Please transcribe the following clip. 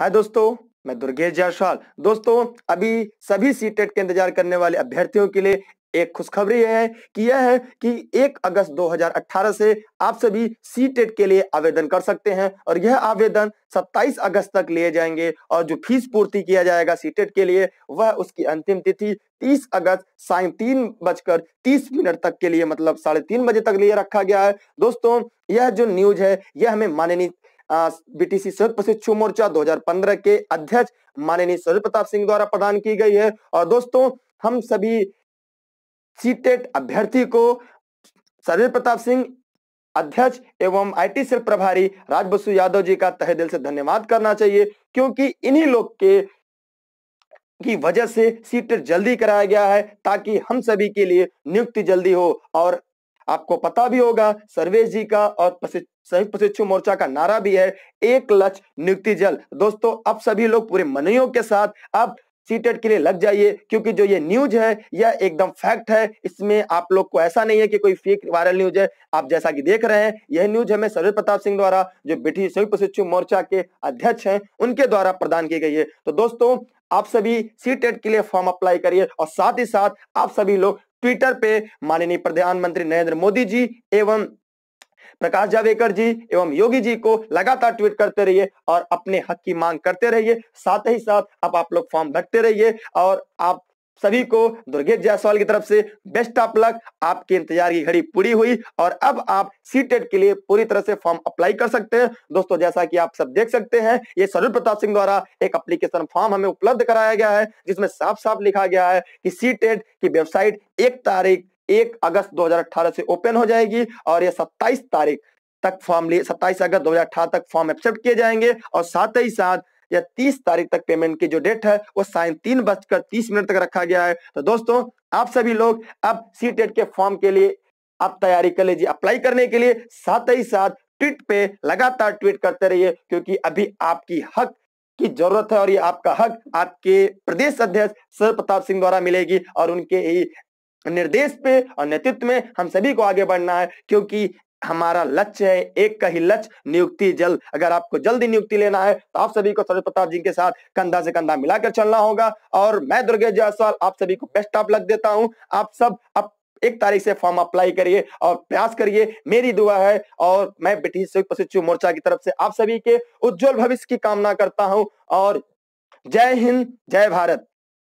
हाय दोस्तों मैं दुर्गेश जायसवाल दोस्तों अभी सभी सी टेट e के इंतजार करने वाले अभ्यर्थियों के लिए एक खुशखबरी है कि यह है कि 1 अगस्त 2018 से आप सभी सी टेट e के लिए आवेदन कर सकते हैं और यह आवेदन 27 अगस्त तक लिए जाएंगे और जो फीस पूर्ति किया जाएगा सी टेट e के लिए वह उसकी अंतिम तिथि 30 अगस्त साय तीन बजकर तीस मिनट तक के लिए मतलब साढ़े तीन बजे तक लिए रखा गया है दोस्तों यह जो न्यूज है यह हमें माननीय बीटीसी संयुक्त प्रशिक्षु मोर्चा 2015 के अध्यक्ष माननीय सूर्य प्रताप सिंह द्वारा प्रदान की गई है और दोस्तों हम सभी सीटेट e अभ्यर्थी को सूर्य प्रताप सिंह अध्यक्ष एवं आईटी सेल प्रभारी राज बसु यादव जी का तहे दिल से धन्यवाद करना चाहिए क्योंकि इन्हीं लोग के की वजह से सीटेट e जल्दी कराया गया है ताकि हम सभी के लिए नियुक्ति जल्दी हो और आपको पता भी होगा सर्वेश जी का और संयुक्त प्रशिक्षु मोर्चा का नारा भी है एक लक्ष्य नियुक्ति जल दोस्तों अब सभी लोग पूरे मनोयोग के साथ अब सीटेट के लिए लग जाइए क्योंकि जो ये न्यूज है यह एकदम फैक्ट है इसमें आप लोग को ऐसा नहीं है कि कोई फेक वायरल न्यूज है आप जैसा कि देख रहे हैं यह न्यूज हमें सर्वे प्रताप सिंह द्वारा जो ब्रिटिश संयुक्त प्रशिक्षु मोर्चा के अध्यक्ष हैं उनके द्वारा प्रदान की गई है तो दोस्तों आप सभी सी के लिए फॉर्म अप्लाई करिए और साथ ही साथ आप सभी लोग ट्विटर पे माननीय प्रधानमंत्री नरेंद्र मोदी जी एवं प्रकाश जावड़ेकर जी एवं योगी जी को लगातार ट्वीट करते रहिए और अपने हक की मांग करते रहिए साथ ही साथ अब आप लोग फॉर्म भरते रहिए और आप सभी को दुर्गे जायसवाल की तरफ से बेस्ट ऑफ लक आपके इंतजार की घड़ी पूरी हुई और अब आप सी के लिए पूरी तरह से फॉर्म अप्लाई कर सकते हैं दोस्तों जैसा कि आप सब देख सकते हैं ये स्वरूप प्रताप सिंह द्वारा एक अप्लीकेशन फॉर्म हमें उपलब्ध कराया गया है जिसमें साफ साफ लिखा गया है कि सी की वेबसाइट एक तारीख एक अगस्त दो से ओपन हो जाएगी और ये सत्ताईस तारीख तक फॉर्म लिए सत्ताईस अगस्त दो तक फॉर्म एक्सेप्ट किए जाएंगे और साथ ही साथ या तीस तारीख तक पेमेंट की जो डेट है वो साइन तीन बजकर तीस मिनट तक रखा गया है तो दोस्तों आप सभी लोग अब सी टेट के फॉर्म के लिए आप तैयारी कर लीजिए अप्लाई करने के लिए साथ ही साथ ट्वीट पे लगातार ट्वीट करते रहिए क्योंकि अभी आपकी हक की जरूरत है और ये आपका हक आपके प्रदेश अध्यक्ष सर प्रताप सिंह द्वारा मिलेगी और उनके ही निर्देश पे और नेतृत्व में हम सभी को आगे बढ़ना है क्योंकि हमारा लक्ष्य है एक का ही लक्ष्य नियुक्ति जल्द अगर आपको जल्दी नियुक्ति लेना है तो आप सभी को सरोज प्रताप जी के साथ कंधा से कंधा मिलाकर चलना होगा और मैं दुर्गेश जायसवाल आप सभी को बेस्ट ऑफ लग देता हूं आप सब आप एक तारीख से फॉर्म अप्लाई करिए और प्रयास करिए मेरी दुआ है और मैं ब्रिटिश संयुक्त प्रशिक्षु मोर्चा की तरफ से आप सभी के उज्जवल भविष्य की कामना करता हूं और जय हिंद जय भारत